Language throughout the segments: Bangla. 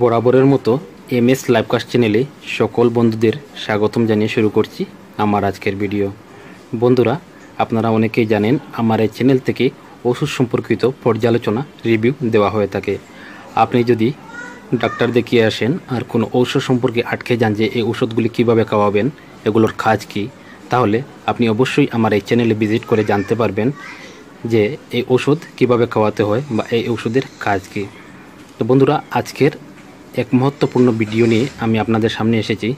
বরাবরের মতো এম এস লাইভকাস্ট চ্যানেলে সকল বন্ধুদের স্বাগতম জানিয়ে শুরু করছি আমার আজকের ভিডিও বন্ধুরা আপনারা অনেকেই জানেন আমার এই চ্যানেল থেকে ওষুধ সম্পর্কিত পর্যালোচনা রিভিউ দেওয়া হয়ে থাকে আপনি যদি ডাক্তার দেখিয়ে আসেন আর কোনো ঔষধ সম্পর্কে আটকে যান যে এই ওষুধগুলি কিভাবে খাওয়াবেন এগুলোর কাজ কী তাহলে আপনি অবশ্যই আমার এই চ্যানেলে ভিজিট করে জানতে পারবেন যে এই ওষুধ কিভাবে খাওয়াতে হয় বা এই ওষুধের কাজ কী তো বন্ধুরা আজকের এক মহত্বপূর্ণ ভিডিও নিয়ে আমি আপনাদের সামনে এসেছি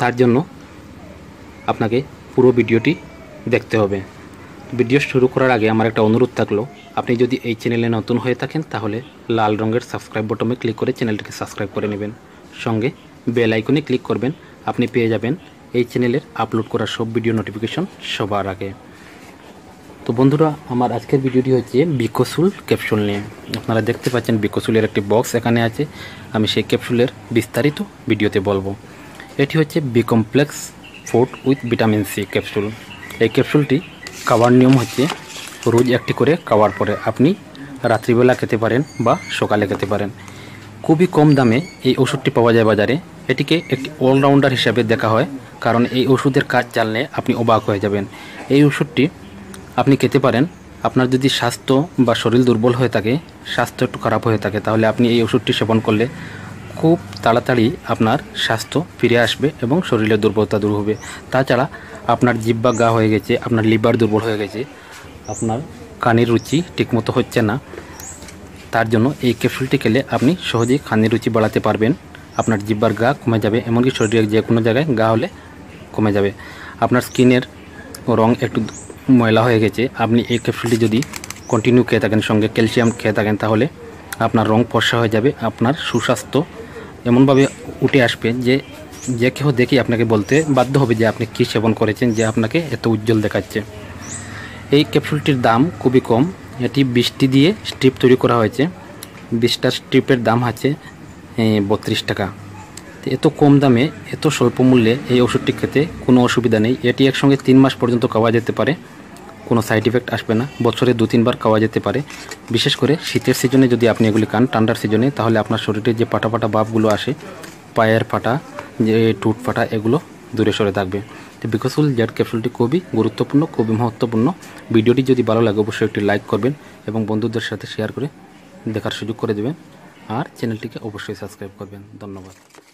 তার জন্য আপনাকে পুরো ভিডিওটি দেখতে হবে ভিডিও শুরু করার আগে আমার একটা অনুরোধ থাকলো আপনি যদি এই চ্যানেলে নতুন হয়ে থাকেন তাহলে লাল রঙের সাবস্ক্রাইব বটমে ক্লিক করে চ্যানেলটিকে সাবস্ক্রাইব করে নেবেন সঙ্গে বেল আইকনে ক্লিক করবেন আপনি পেয়ে যাবেন এই চ্যানেলের আপলোড করা সব ভিডিও নোটিফিকেশন সবার আগে তো বন্ধুরা আমার আজকের ভিডিওটি হচ্ছে বিকোসুল ক্যাপসুল নিয়ে আপনারা দেখতে পাচ্ছেন বিকোসুলের একটি বক্স এখানে আছে আমি সেই ক্যাপসুলের বিস্তারিত ভিডিওতে বলবো এটি হচ্ছে B complex food with vitamin C capsule এই ক্যাপসুলটি খাওয়ার নিয়ম হচ্ছে রোজ একটি করে খাওয়ার পরে আপনি রাত্রিবেলা খেতে পারেন বা সকালে খেতে পারেন খুবই কম দামে এই ওষুধটি পাওয়া যায় বাজারে এটিকে একটি অলরাউন্ডার হিসাবে দেখা হয় কারণ এই ওষুধের কাজ চালনে আপনি অবাক হয়ে যাবেন এই ওষুধটি আপনি খেতে পারেন আপনার যদি স্বাস্থ্য বা শরীর দুর্বল হয়ে থাকে স্বাস্থ্য একটু খারাপ হয়ে থাকে তাহলে আপনি এই ওষুধটি সেবন করলে খুব তাড়াতাড়ি আপনার স্বাস্থ্য ফিরে আসবে এবং শরীরের দুর্বলতা দূর হবে তাছাড়া আপনার জিব্বা গা হয়ে গেছে আপনার লিভার দুর্বল হয়ে গেছে আপনার কানের রুচি ঠিকমতো হচ্ছে না তার জন্য এই ক্যাপসুলটি খেলে আপনি সহজেই কানের রুচি বাড়াতে পারবেন আপনার জিব্বার গা কমে যাবে এমনকি শরীরের যে কোনো জায়গায় গা হলে কমে যাবে আপনার স্কিনের রং একটু ময়লা হয়ে গেছে আপনি এই ক্যাপসুলটি যদি কন্টিনিউ খেয়ে থাকেন সঙ্গে ক্যালসিয়াম খেয়ে থাকেন তাহলে আপনার রং ফর্সা হয়ে যাবে আপনার সুস্বাস্থ্য এমনভাবে উঠে আসবে যে যে কেউ দেখি আপনাকে বলতে বাধ্য হবে যে আপনি কী সেবন করেছেন যে আপনাকে এত উজ্জ্বল দেখাচ্ছে এই ক্যাপসুলটির দাম খুবই কম এটি বৃষ্টি দিয়ে স্ট্রিপ তৈরি করা হয়েছে বিশটা স্ট্রিপের দাম আছে বত্রিশ টাকা এত কম দামে এত স্বল্প মূল্যে এই ওষুধটি খেতে কোনো অসুবিধা নেই এটি একসঙ্গে তিন মাস পর্যন্ত খাওয়া যেতে পারে কোনো সাইড ইফেক্ট আসবে না বছরে দু তিনবার খাওয়া যেতে পারে বিশেষ করে শীতের সিজনে যদি আপনি এগুলি খান ঠান্ডার সিজনে তাহলে আপনার শরীরে যে পাটা পাটা বাপগুলো আসে পায়ের ফাটা যে টুট ফাটা এগুলো দূরে সরে থাকবে তো বিকশুল জেড ক্যাপসুলটি খুবই গুরুত্বপূর্ণ খুবই মহত্বপূর্ণ ভিডিওটি যদি ভালো লাগে অবশ্যই একটি লাইক করবেন এবং বন্ধুদের সাথে শেয়ার করে দেখার সুযোগ করে দেবেন আর চ্যানেলটিকে অবশ্যই সাবস্ক্রাইব করবেন ধন্যবাদ